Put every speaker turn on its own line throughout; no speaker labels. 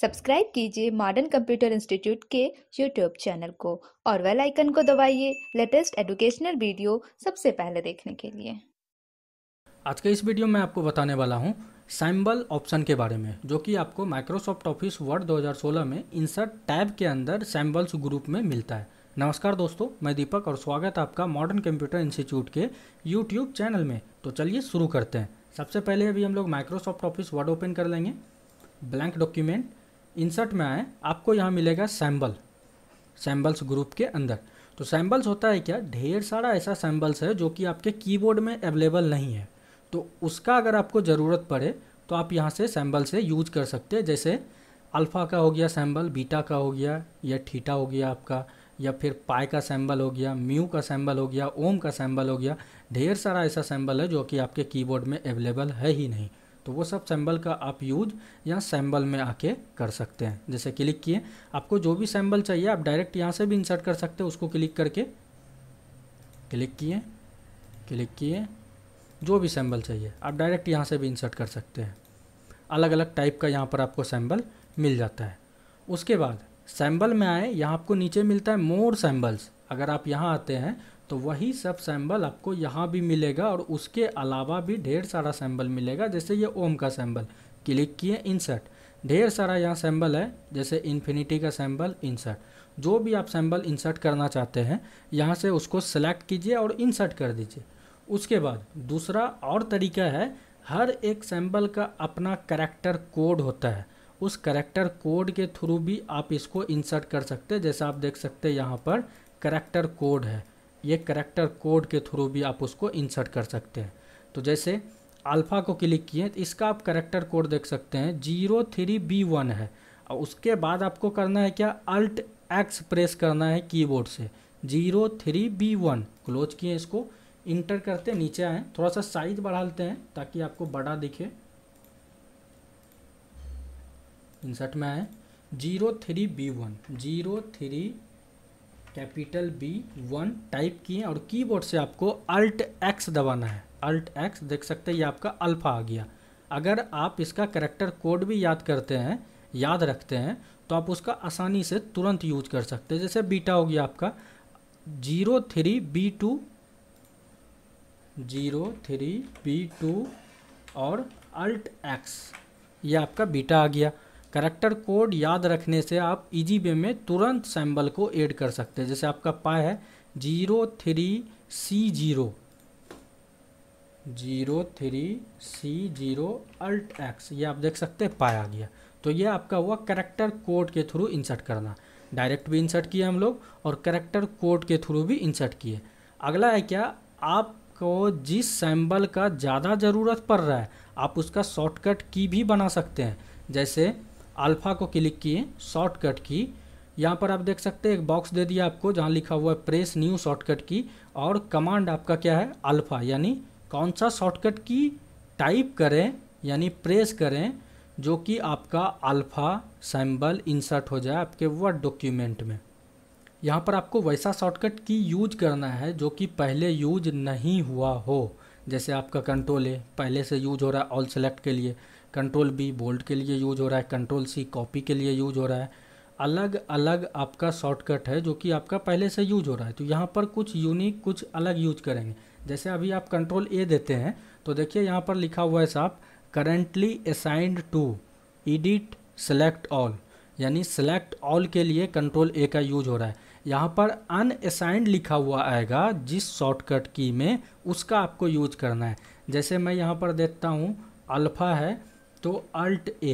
subscribe कीजिए modern computer institute के YouTube channel को और वेल आइकन को दबाइए लेटेस्ट एजुकेशनल वीडियो सबसे पहले देखने के लिए आज के इस वीडियो में आपको बताने वाला हूँ साइम्बल ऑप्शन के बारे में जो कि आपको माइक्रोसॉफ्ट ऑफिस वर्ड 2016 में इंसर्ट टैब के अंदर सैम्बल्स ग्रुप में मिलता है नमस्कार दोस्तों मैं दीपक और स्वागत है आपका मॉडर्न कंप्यूटर इंस्टीट्यूट के यूट्यूब चैनल में तो चलिए शुरू करते हैं सबसे पहले अभी हम लोग माइक्रोसॉफ्ट ऑफिस वर्ड ओपन कर लेंगे ब्लैंक डॉक्यूमेंट इंसर्ट में आए आपको यहाँ मिलेगा सैम्बल सैम्बल्स ग्रुप के अंदर तो सैम्बल्स होता है क्या ढेर सारा ऐसा सैम्बल्स है जो कि आपके कीबोर्ड में अवेलेबल नहीं है तो उसका अगर आपको ज़रूरत पड़े तो आप यहाँ से सैम्बल से यूज कर सकते हैं जैसे अल्फ़ा का हो गया सैम्बल बीटा का हो गया या ठीटा हो गया आपका या फिर पाए का सैम्बल हो गया म्यू का सैम्बल हो गया ओम का सैम्बल हो गया ढेर सारा ऐसा सैम्बल है जो कि आपके कीबोर्ड में अवेलेबल है ही नहीं तो वो सब सैम्बल का आप यूज यहाँ सैम्बल में आके कर सकते हैं जैसे क्लिक किए आपको जो भी सैम्बल चाहिए आप डायरेक्ट यहाँ से भी इंसर्ट कर सकते हैं उसको क्लिक करके क्लिक किए क्लिक किए जो भी सैम्बल चाहिए आप डायरेक्ट यहाँ से भी इंसर्ट कर सकते हैं अलग अलग टाइप का यहाँ पर आपको सैम्बल मिल जाता है उसके बाद सैम्बल में आए यहाँ आपको नीचे मिलता है मोर सैम्बल्स अगर आप यहाँ आते हैं तो वही सब सैम्बल आपको यहाँ भी मिलेगा और उसके अलावा भी ढेर सारा सैम्बल मिलेगा जैसे ये ओम का सैम्बल क्लिक किए इंसर्ट ढेर सारा यहाँ सैम्बल है जैसे इन्फिनिटी का सैम्बल इंसर्ट जो भी आप सैम्बल इंसर्ट करना चाहते हैं यहाँ से उसको सेलेक्ट कीजिए और इंसर्ट कर दीजिए उसके बाद दूसरा और तरीका है हर एक सैम्बल का अपना करेक्टर कोड होता है उस करेक्टर कोड के थ्रू भी आप इसको इंसर्ट कर सकते हैं जैसा आप देख सकते हैं यहाँ पर करेक्टर कोड है ये करेक्टर कोड के थ्रू भी आप उसको इंसर्ट कर सकते हैं तो जैसे अल्फ़ा को क्लिक किए तो इसका आप करेक्टर कोड देख सकते हैं जीरो थ्री बी वन है और उसके बाद आपको करना है क्या अल्ट एक्स प्रेस करना है कीबोर्ड से zero three B one close किए इसको इंटर करते नीचे आए थोड़ा सा साइज बढ़ा लेते हैं ताकि आपको बड़ा दिखे इंसर्ट में आए zero three B one zero three capital B one type किए और कीबोर्ड से आपको अल्ट एक्स दबाना है अल्ट एक्स देख सकते हैं ये आपका अल्फ़ा आ गया अगर आप इसका करेक्टर कोड भी याद करते हैं याद रखते हैं तो आप उसका आसानी से तुरंत यूज कर सकते हैं जैसे बीटा हो गया आपका zero three B two zero three B two और अल्ट एक्स ये आपका बीटा आ गया करेक्टर कोड याद रखने से आप इजी वे में तुरंत सैम्बल को ऐड कर सकते हैं जैसे आपका पाए है zero three C zero zero three C zero alt X ये आप देख सकते हैं पाया गया तो ये आपका हुआ करेक्टर कोड के थ्रू इंसर्ट करना डायरेक्ट भी इंसर्ट किए हम लोग और करेक्टर कोड के थ्रू भी इंसर्ट किए अगला है क्या आपको जिस सैम्बल का ज़्यादा ज़रूरत पड़ रहा है आप उसका शॉर्टकट की भी बना सकते हैं जैसे अल्फ़ा को क्लिक किए शॉर्टकट की यहाँ पर आप देख सकते हैं एक बॉक्स दे दिया आपको जहाँ लिखा हुआ है प्रेस न्यू शॉर्टकट की और कमांड आपका क्या है अल्फ़ा यानी कौन सा शॉर्टकट की टाइप करें यानी प्रेस करें जो कि आपका अल्फ़ा सैम्बल इंसर्ट हो जाए आपके वर्ड डॉक्यूमेंट में यहाँ पर आपको वैसा शॉर्टकट की यूज़ करना है जो कि पहले यूज नहीं हुआ हो जैसे आपका कंट्रोल है पहले से यूज हो रहा है ऑल सेलेक्ट के लिए कंट्रोल बी बोल्ड के लिए यूज हो रहा है कंट्रोल सी कॉपी के लिए यूज हो रहा है अलग अलग आपका शॉर्टकट है जो कि आपका पहले से यूज हो रहा है तो यहाँ पर कुछ यूनिक कुछ अलग यूज करेंगे जैसे अभी आप कंट्रोल ए देते हैं तो देखिए यहाँ पर लिखा हुआ है साहब currently assigned to edit select all यानी सेलेक्ट ऑल के लिए कंट्रोल ए का यूज हो रहा है यहाँ पर अनअसाइंड लिखा हुआ आएगा जिस शॉर्टकट की में उसका आपको यूज करना है जैसे मैं यहाँ पर देखता हूँ अल्फ़ा है तो अल्ट ए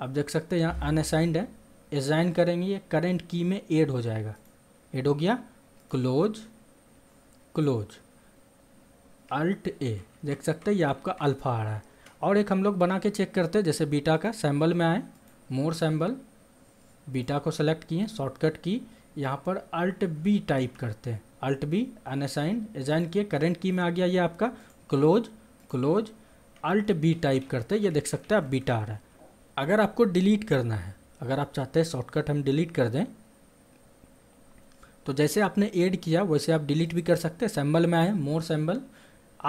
आप देख सकते हैं यहाँ अनअसाइंड है एजाइन करेंगे ये करेंट की में एड हो जाएगा एड हो गया क्लोज क्लोज अल्ट ए देख सकते हैं ये आपका अल्फ़ा आ रहा है और एक हम लोग बना के चेक करते हैं जैसे बीटा का सैम्बल में आए मोर सैम्बल बीटा को सेलेक्ट किए शॉर्टकट की यहाँ पर अल्ट बी टाइप करते हैं अल्ट बी अनअसाइंड एजाइन किए करेंट की में आ गया ये आपका close close alt B type करते ये देख सकते हैं आप बीटा आ रहा है अगर आपको डिलीट करना है अगर आप चाहते हैं शॉर्टकट हम डिलीट कर दें तो जैसे आपने ऐड किया वैसे आप डिलीट भी कर सकते हैं सैम्बल में आए मोर सैम्बल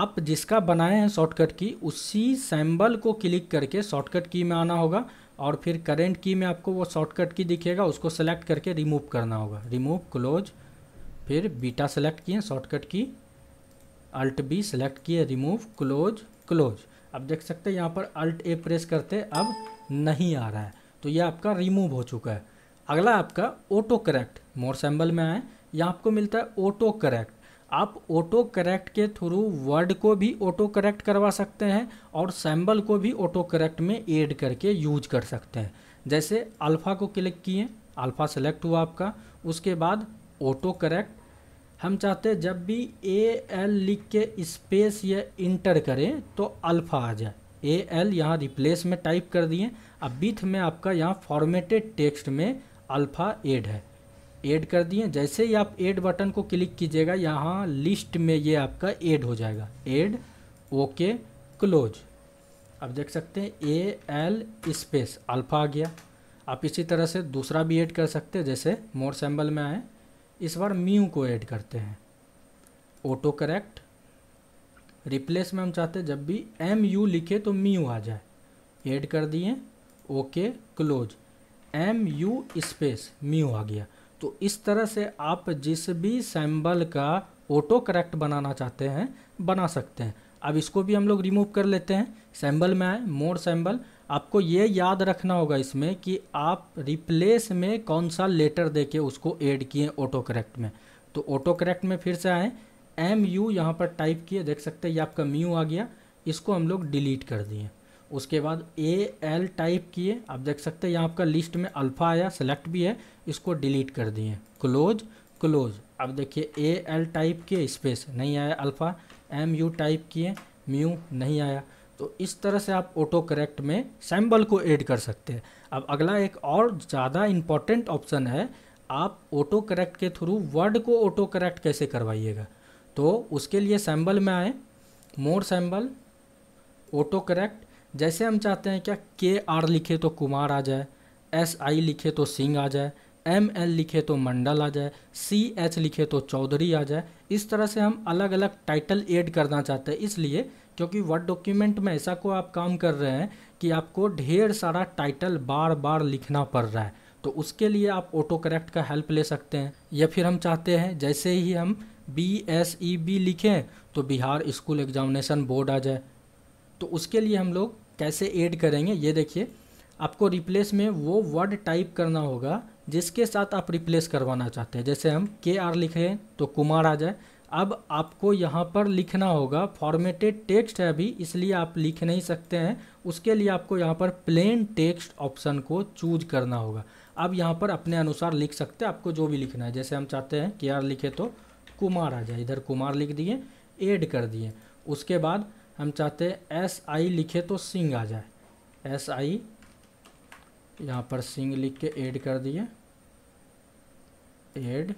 आप जिसका बनाए हैं शॉर्टकट की उसी सैम्बल को क्लिक करके शॉर्टकट की में आना होगा और फिर करेंट की में आपको वो शॉर्टकट की दिखेगा उसको सेलेक्ट करके रिमूव करना होगा रिमूव क्लोज फिर बीटा सेलेक्ट किए शॉर्टकट की अल्ट बी सेलेक्ट किए रिमूव क्लोज क्लोज अब देख सकते हैं यहाँ पर अल्ट ए प्रेस करते अब नहीं आ रहा है तो ये आपका रिमूव हो चुका है अगला आपका ऑटो करेक्ट मोर सैम्बल में आए यहाँ आपको मिलता है ऑटो करेक्ट आप ऑटो करेक्ट के थ्रू वर्ड को भी ऑटो करेक्ट करवा सकते हैं और सैम्बल को भी ऑटो करेक्ट में ऐड करके यूज कर सकते हैं जैसे अल्फ़ा को क्लिक किए अल्फ़ा सेलेक्ट हुआ आपका उसके बाद ऑटो करेक्ट हम चाहते हैं जब भी ए एल लिख के स्पेस या इंटर करें तो अल्फ़ा आ जाए ए एल यहाँ रिप्लेस में टाइप कर दिए अब बीथ में आपका यहाँ फॉर्मेटेड टेक्स्ट में अल्फ़ा एड है एड कर दिए जैसे ही आप एड बटन को क्लिक कीजिएगा यहाँ लिस्ट में ये आपका एड हो जाएगा एड ओके क्लोज अब देख सकते हैं ए एल स्पेस अल्फ़ा आ गया आप इसी तरह से दूसरा भी ऐड कर सकते हैं जैसे मोर सैम्बल में आए इस बार म्यू को ऐड करते हैं ऑटो करेक्ट रिप्लेस में हम चाहते हैं जब भी एम यू लिखे तो म्यू आ जाए ऐड कर दिए okay close M U space mu आ गया तो इस तरह से आप जिस भी सैम्बल का ऑटो करेक्ट बनाना चाहते हैं बना सकते हैं अब इसको भी हम लोग रिमूव कर लेते हैं सैम्बल में आए मोर सैम्बल आपको ये याद रखना होगा इसमें कि आप रिप्लेस में कौन सा लेटर दे के उसको ऐड किए ऑटो करेक्ट में तो ऑटो करेक्ट में फिर से आए एम यू यहाँ पर टाइप किए देख सकते हैं ये आपका म्यू आ गया इसको हम लोग डिलीट कर दिए उसके बाद ए एल टाइप किए आप देख सकते हैं यहाँ आपका लिस्ट में अल्फ़ा आया सेलेक्ट भी है इसको डिलीट कर दिए क्लोज क्लोज अब देखिए ए एल टाइप किए स्पेस नहीं आया अल्फ़ा एम यू टाइप किए म्यू नहीं आया तो इस तरह से आप ऑटो करेक्ट में सैम्बल को ऐड कर सकते हैं अब अगला एक और ज़्यादा इम्पॉर्टेंट ऑप्शन है आप ऑटो करेक्ट के थ्रू वर्ड को ऑटो करेक्ट कैसे करवाइएगा तो उसके लिए सैम्बल में आए मोर सैम्बल ऑटो करेक्ट जैसे हम चाहते हैं क्या के आर लिखे तो कुमार आ जाए एस आई लिखे तो सिंह आ जाए एम एल लिखे तो मंडल आ जाए सी एच लिखे तो चौधरी आ जाए इस तरह से हम अलग अलग टाइटल ऐड करना चाहते हैं इसलिए क्योंकि वर्ड डॉक्यूमेंट में ऐसा को आप काम कर रहे हैं कि आपको ढेर सारा टाइटल बार बार लिखना पड़ रहा है तो उसके लिए आप ऑटो करेक्ट का हेल्प ले सकते हैं या फिर हम चाहते हैं जैसे ही हम बी एस ई बी लिखें तो बिहार स्कूल एग्जामिनेशन बोर्ड आ जाए तो उसके लिए हम लोग कैसे ऐड करेंगे ये देखिए आपको रिप्लेस में वो वर्ड टाइप करना होगा जिसके साथ आप रिप्लेस करवाना चाहते हैं जैसे हम के आर लिखें तो कुमार आ जाए अब आपको यहाँ पर लिखना होगा फॉर्मेटेड टेक्स्ट है अभी इसलिए आप लिख नहीं सकते हैं उसके लिए आपको यहाँ पर प्लेन टेक्स्ट ऑप्शन को चूज करना होगा अब यहाँ पर अपने अनुसार लिख सकते हैं आपको जो भी लिखना है जैसे हम चाहते हैं कि यार लिखे तो कुमार आ जाए इधर कुमार लिख दिए एड कर दिए उसके बाद हम चाहते हैं एस आई लिखे तो सिंह आ जाए एस आई यहाँ पर सिंह लिख के एड कर दिए एड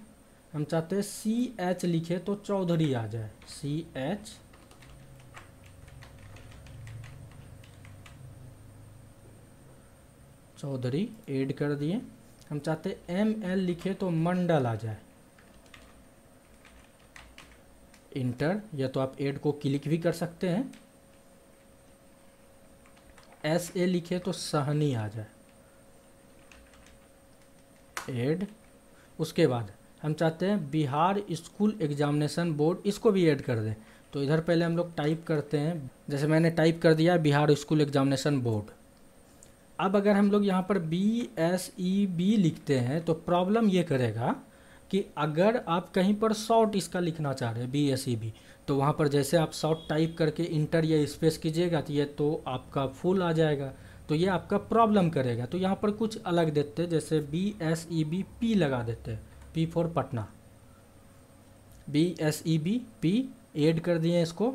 हम चाहते हैं सी एच लिखे तो चौधरी आ जाए सी एच चौधरी एड कर दिए हम चाहते एम एल लिखे तो मंडल आ जाए इंटर या तो आप एड को क्लिक भी कर सकते हैं एस ए लिखे तो सहनी आ जाए एड उसके बाद हम चाहते हैं बिहार स्कूल एग्जामिनेशन बोर्ड इसको भी ऐड कर दें तो इधर पहले हम लोग टाइप करते हैं जैसे मैंने टाइप कर दिया बिहार स्कूल एग्जामिनेशन बोर्ड अब अगर हम लोग यहाँ पर बी एस ई बी लिखते हैं तो प्रॉब्लम ये करेगा कि अगर आप कहीं पर शॉर्ट इसका लिखना चाह रहे हैं बी एस ई बी तो वहाँ पर जैसे आप शॉर्ट टाइप करके इंटर या स्पेस कीजिएगा तो ये तो आपका फुल आ जाएगा तो ये आपका प्रॉब्लम करेगा तो यहाँ पर कुछ अलग देते जैसे B S E B P लगा देते हैं P for Patna B S E B P add कर दिए इसको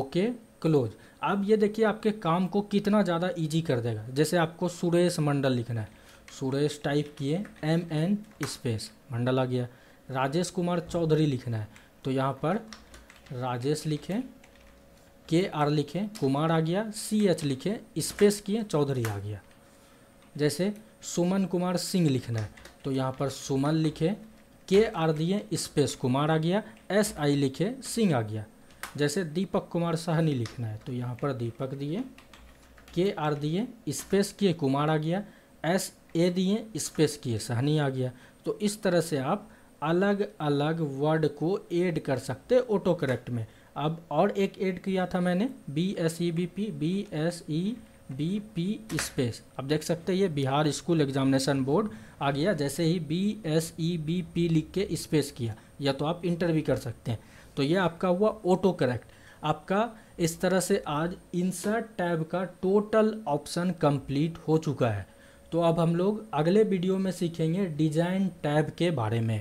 ओके क्लोज अब ये देखिए आपके काम को कितना ज़्यादा इजी कर देगा जैसे आपको सुरेश मंडल लिखना है सुरेश टाइप किए एम एन स्पेस मंडल आ गया राजेश कुमार चौधरी लिखना है तो यहाँ पर राजेश लिखें के आर लिखें कुमार आ गया सी एच लिखें स्पेस किए चौधरी आ गया जैसे सुमन कुमार सिंह लिखना है तो यहाँ पर सुमन लिखें के आर दिए स्पेस कुमार आ गया एस आई लिखे सिंह आ गया जैसे दीपक कुमार सहनी लिखना है तो यहाँ पर दीपक दिए के आर दिए स्पेस के कुमार आ गया एस ए दिए स्पेस किए सहनी आ गया तो इस तरह से आप अलग अलग वर्ड को ऐड कर सकते ऑटो करेक्ट में अब और एक ऐड किया था मैंने B S E B P B S E B P space आप देख सकते हैं ये बिहार स्कूल एग्जामिनेशन बोर्ड आ गया जैसे ही B S E B P लिख के स्पेस किया या तो आप इंटर भी कर सकते हैं तो ये आपका हुआ ऑटो करेक्ट आपका इस तरह से आज इंसर्ट टैब का टोटल ऑप्शन कंप्लीट हो चुका है तो अब हम लोग अगले वीडियो में सीखेंगे डिजाइन टैब के बारे में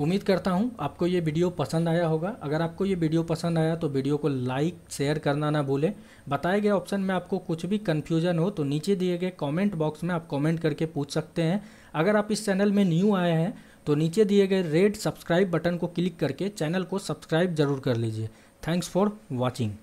उम्मीद करता हूँ आपको ये वीडियो पसंद आया होगा अगर आपको ये वीडियो पसंद आया तो वीडियो को लाइक शेयर करना ना भूलें बताए गए ऑप्शन में आपको कुछ भी कन्फ्यूजन हो तो नीचे दिए गए कमेंट बॉक्स में आप कमेंट करके पूछ सकते हैं अगर आप इस चैनल में न्यू आए हैं तो नीचे दिए गए रेड सब्सक्राइब बटन को क्लिक करके चैनल को सब्सक्राइब जरूर कर लीजिए थैंक्स फॉर वॉचिंग